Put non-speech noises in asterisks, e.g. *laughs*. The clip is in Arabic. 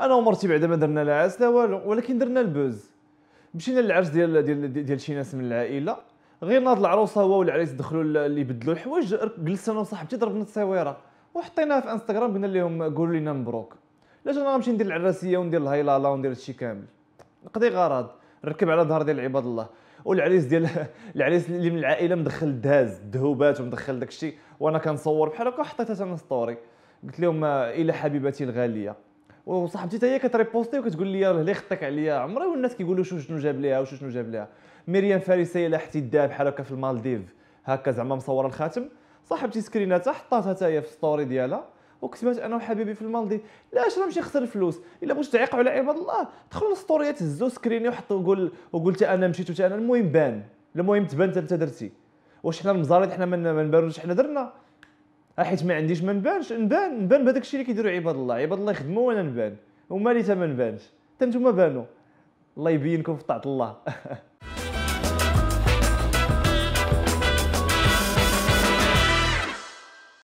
انا ومرتي بعد ما درنا لا عرس لا والو ولكن درنا البوز مشينا للعرس ديال ديال ديال, شي ناس من العائله غير ناض العروسه هو والعريس دخلوا اللي بدلوا الحوايج جلست انا وصاحبتي ضربنا التصويره وحطيناها في انستغرام قلنا لهم قولوا لنا مبروك علاش انا غنمشي ندير العراسيه وندير الهيلالا وندير هادشي كامل نقضي غرض ركب على ظهر ديال عباد الله والعريس ديال *laughs* العريس اللي من العائله مدخل الدهاز الدهوبات ومدخل داكشي وانا كنصور بحال هكا وحطيتها انا ستوري قلت لهم الى حبيبتي الغاليه وصاحبتي حتى هي كتريبوستي وكتقول لي لي يخطيك عليا عمري والناس كيقولوا شو شنو جاب ليها وشو شنو جاب ليها مريم فارسي هي حتي الداب بحال هكا في المالديف هكا زعما مصوره الخاتم صاحبتي سكريناتها حطاتها حتى هي في الستوري ديالها وكتبات انا وحبيبي في المالديف لاش راه ماشي خسر الفلوس الا بغيتو تعيق على عباد الله دخل للستوريات هزو سكريني وحط وقول وقلت انا مشيت وتا انا المهم بان المهم تبان انت درتي واش حنا المزاريط حنا ما نبانوش حنا درنا آه، حيت ما عنديش ما نبانش نبان نبان بهذاك الشيء اللي كيديروا عباد الله عباد الله يخدموا وانا نبان ومالي تا ما نبانش حتى نتوما بانوا الله يبينكم في طاعه الله *laughs*